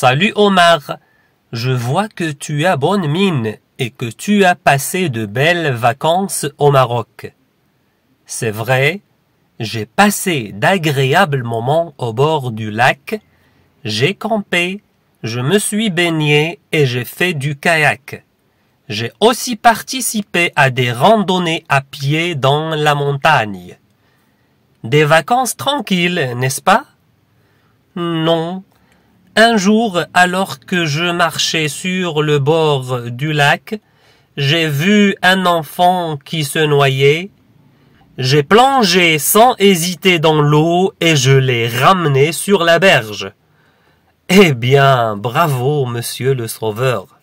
Salut Omar, je vois que tu as bonne mine et que tu as passé de belles vacances au Maroc. C'est vrai, j'ai passé d'agréables moments au bord du lac, j'ai campé, je me suis baigné et j'ai fait du kayak. J'ai aussi participé à des randonnées à pied dans la montagne. Des vacances tranquilles, n'est-ce pas Non, un jour, alors que je marchais sur le bord du lac, j'ai vu un enfant qui se noyait. J'ai plongé sans hésiter dans l'eau et je l'ai ramené sur la berge. Eh bien, bravo, monsieur le sauveur.